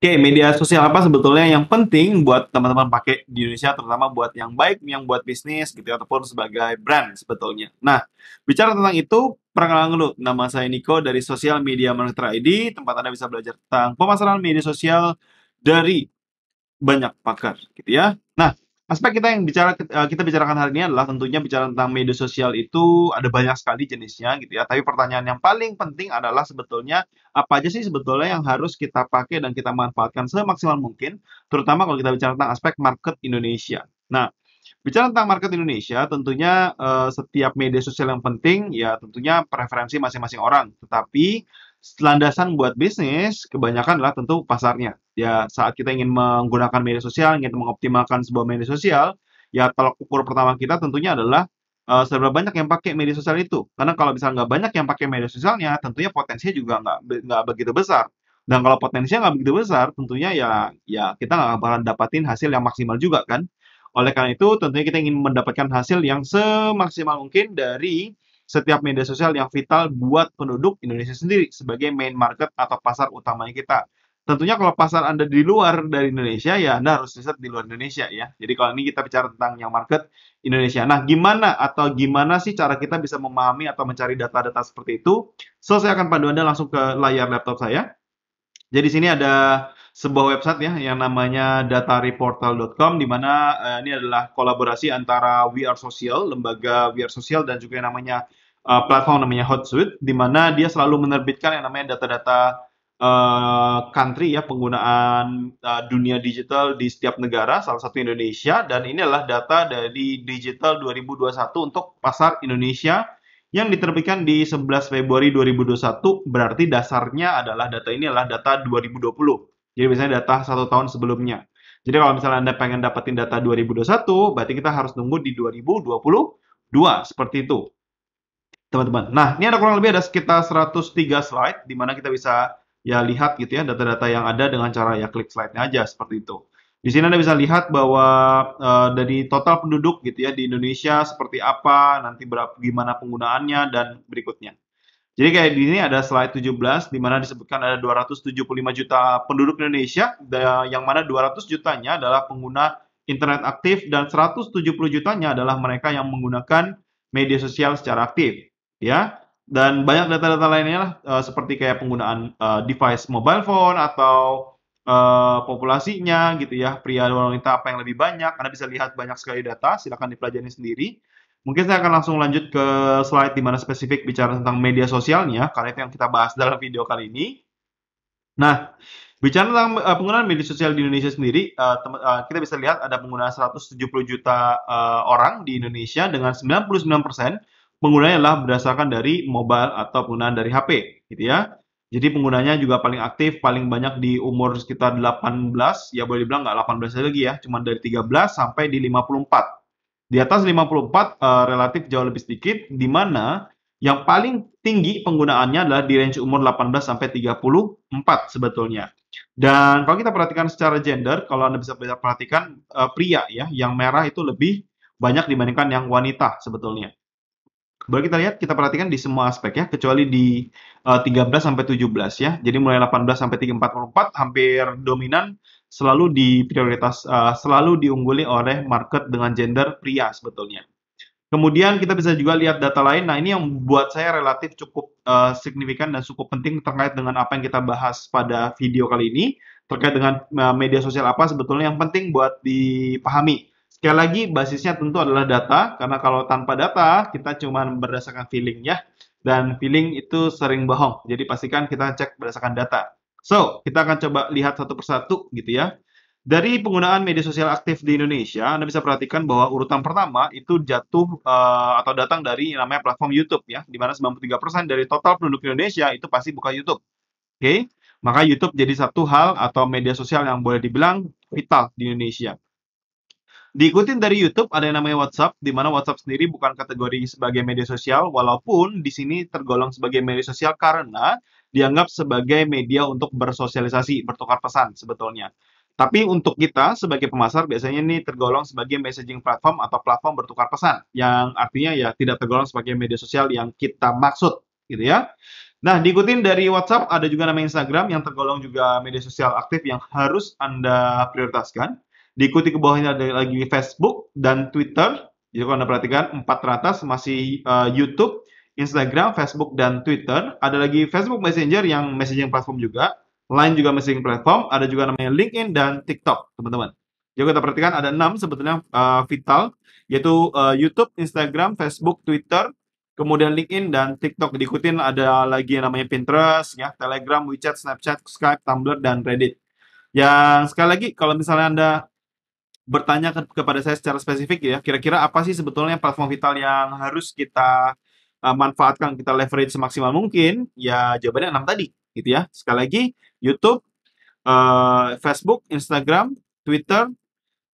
Oke, media sosial apa sebetulnya yang penting buat teman-teman pakai di Indonesia, terutama buat yang baik, yang buat bisnis gitu, ya, ataupun sebagai brand sebetulnya. Nah, bicara tentang itu, perkenalan dulu. Nama saya Niko dari Social Media Marketer ID, tempat Anda bisa belajar tentang pemasaran media sosial dari banyak pakar gitu ya. Nah, Aspek kita yang bicara eh, kita bicarakan hari ini adalah tentunya bicara tentang media sosial itu ada banyak sekali jenisnya gitu ya. Tapi pertanyaan yang paling penting adalah sebetulnya apa aja sih sebetulnya yang harus kita pakai dan kita manfaatkan semaksimal mungkin, terutama kalau kita bicara tentang aspek market Indonesia. Nah, bicara tentang market Indonesia, tentunya eh, setiap media sosial yang penting ya tentunya preferensi masing-masing orang. Tetapi landasan buat bisnis kebanyakan adalah tentu pasarnya. Ya saat kita ingin menggunakan media sosial, ingin mengoptimalkan sebuah media sosial, ya kalau ukur pertama kita tentunya adalah uh, seberapa banyak yang pakai media sosial itu. Karena kalau misalnya nggak banyak yang pakai media sosialnya, tentunya potensinya juga nggak nggak begitu besar. Dan kalau potensinya nggak begitu besar, tentunya ya ya kita nggak bakalan dapatin hasil yang maksimal juga kan. Oleh karena itu, tentunya kita ingin mendapatkan hasil yang semaksimal mungkin dari setiap media sosial yang vital buat penduduk Indonesia sendiri sebagai main market atau pasar utamanya kita. Tentunya kalau pasar Anda di luar dari Indonesia, ya Anda harus riset di luar Indonesia ya. Jadi kalau ini kita bicara tentang yang market Indonesia. Nah, gimana atau gimana sih cara kita bisa memahami atau mencari data-data seperti itu? So, saya akan pandu Anda langsung ke layar laptop saya. Jadi di sini ada sebuah website ya yang namanya datareportal.com di mana uh, ini adalah kolaborasi antara We Are Social, lembaga We Are Social dan juga yang namanya uh, platform namanya Hotsuite di mana dia selalu menerbitkan yang namanya data-data Uh, country ya penggunaan uh, dunia digital di setiap negara salah satu Indonesia dan ini adalah data dari digital 2021 untuk pasar Indonesia yang diterbitkan di 11 Februari 2021 berarti dasarnya adalah data ini adalah data 2020 jadi biasanya data satu tahun sebelumnya. Jadi kalau misalnya Anda pengen dapetin data 2021, berarti kita harus nunggu di 2022, seperti itu. Teman-teman, nah ini ada kurang lebih ada sekitar 103 slide, di mana kita bisa ya lihat gitu ya data-data yang ada dengan cara ya klik slide-nya aja, seperti itu. Di sini Anda bisa lihat bahwa uh, dari total penduduk gitu ya di Indonesia seperti apa, nanti berapa, gimana penggunaannya, dan berikutnya. Jadi kayak di sini ada slide 17 di mana disebutkan ada 275 juta penduduk Indonesia yang mana 200 jutanya adalah pengguna internet aktif dan 170 jutanya adalah mereka yang menggunakan media sosial secara aktif, ya. Dan banyak data-data lainnya lah e, seperti kayak penggunaan e, device mobile phone atau e, populasinya gitu ya, pria dan wanita apa yang lebih banyak. Anda bisa lihat banyak sekali data, silakan dipelajari sendiri. Mungkin saya akan langsung lanjut ke slide di mana spesifik bicara tentang media sosialnya, karena itu yang kita bahas dalam video kali ini. Nah, bicara tentang uh, penggunaan media sosial di Indonesia sendiri, uh, uh, kita bisa lihat ada penggunaan 170 juta uh, orang di Indonesia dengan 99% penggunanya adalah berdasarkan dari mobile atau penggunaan dari HP, gitu ya. Jadi penggunanya juga paling aktif, paling banyak di umur sekitar 18, ya boleh dibilang nggak 18 lagi ya, cuma dari 13 sampai di 54 di atas 54 uh, eh, relatif jauh lebih sedikit di mana yang paling tinggi penggunaannya adalah di range umur 18 sampai 34 sebetulnya. Dan kalau kita perhatikan secara gender, kalau Anda bisa perhatikan uh, pria ya, yang merah itu lebih banyak dibandingkan yang wanita sebetulnya. Boleh kita lihat, kita perhatikan di semua aspek ya, kecuali di uh, eh, 13 sampai 17 ya. Jadi mulai 18 sampai 34 hampir dominan selalu diprioritas uh, selalu diungguli oleh market dengan gender pria sebetulnya. Kemudian kita bisa juga lihat data lain. Nah, ini yang buat saya relatif cukup uh, signifikan dan cukup penting terkait dengan apa yang kita bahas pada video kali ini terkait dengan uh, media sosial apa sebetulnya yang penting buat dipahami. Sekali lagi basisnya tentu adalah data karena kalau tanpa data kita cuma berdasarkan feeling ya dan feeling itu sering bohong. Jadi pastikan kita cek berdasarkan data. So, kita akan coba lihat satu persatu gitu ya. Dari penggunaan media sosial aktif di Indonesia, Anda bisa perhatikan bahwa urutan pertama itu jatuh uh, atau datang dari yang namanya platform YouTube ya, di mana 93% dari total penduduk Indonesia itu pasti buka YouTube. Oke. Okay? Maka YouTube jadi satu hal atau media sosial yang boleh dibilang vital di Indonesia. Diikutin dari YouTube ada yang namanya WhatsApp, di mana WhatsApp sendiri bukan kategori sebagai media sosial, walaupun di sini tergolong sebagai media sosial karena dianggap sebagai media untuk bersosialisasi, bertukar pesan sebetulnya. Tapi untuk kita sebagai pemasar biasanya ini tergolong sebagai messaging platform atau platform bertukar pesan yang artinya ya tidak tergolong sebagai media sosial yang kita maksud gitu ya. Nah, diikutin dari WhatsApp ada juga nama Instagram yang tergolong juga media sosial aktif yang harus Anda prioritaskan. Diikuti ke bawahnya ada lagi Facebook dan Twitter. Jadi ya, kalau Anda perhatikan empat teratas masih uh, YouTube, Instagram, Facebook, dan Twitter. Ada lagi Facebook Messenger yang messaging platform juga. Line juga messaging platform. Ada juga namanya LinkedIn dan TikTok, teman-teman. Jadi kita perhatikan ada enam sebetulnya uh, vital, yaitu uh, YouTube, Instagram, Facebook, Twitter, kemudian LinkedIn dan TikTok. Diikutin ada lagi yang namanya Pinterest, ya, Telegram, WeChat, Snapchat, Skype, Tumblr, dan Reddit. Yang sekali lagi, kalau misalnya Anda bertanya ke kepada saya secara spesifik ya, kira-kira apa sih sebetulnya platform vital yang harus kita uh, manfaatkan kita leverage semaksimal mungkin ya jawabannya enam tadi gitu ya sekali lagi YouTube uh, Facebook Instagram Twitter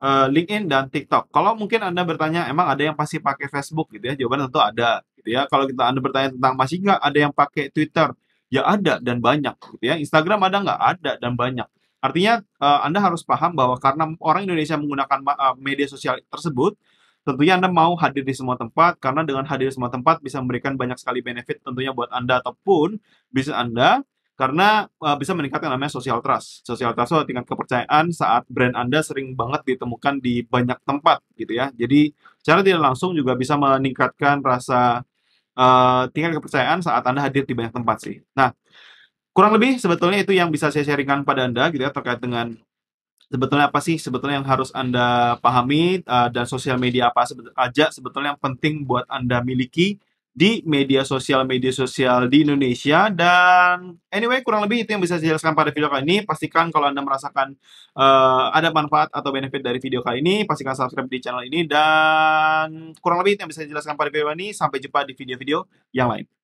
uh, LinkedIn dan TikTok kalau mungkin anda bertanya emang ada yang pasti pakai Facebook gitu ya jawabannya tentu ada gitu ya kalau kita anda bertanya tentang masih nggak ada yang pakai Twitter ya ada dan banyak gitu ya Instagram ada nggak ada dan banyak artinya anda harus paham bahwa karena orang Indonesia menggunakan media sosial tersebut Tentunya Anda mau hadir di semua tempat, karena dengan hadir di semua tempat bisa memberikan banyak sekali benefit tentunya buat Anda ataupun bisnis Anda, karena uh, bisa meningkatkan namanya social trust. Social trust itu tingkat kepercayaan saat brand Anda sering banget ditemukan di banyak tempat gitu ya. Jadi secara tidak langsung juga bisa meningkatkan rasa uh, tingkat kepercayaan saat Anda hadir di banyak tempat sih. Nah, kurang lebih sebetulnya itu yang bisa saya sharingkan pada Anda gitu ya terkait dengan sebetulnya apa sih sebetulnya yang harus anda pahami uh, dan sosial media apa saja aja sebetulnya yang penting buat anda miliki di media sosial media sosial di Indonesia dan anyway kurang lebih itu yang bisa saya jelaskan pada video kali ini pastikan kalau anda merasakan uh, ada manfaat atau benefit dari video kali ini pastikan subscribe di channel ini dan kurang lebih itu yang bisa saya jelaskan pada video kali ini sampai jumpa di video-video yang lain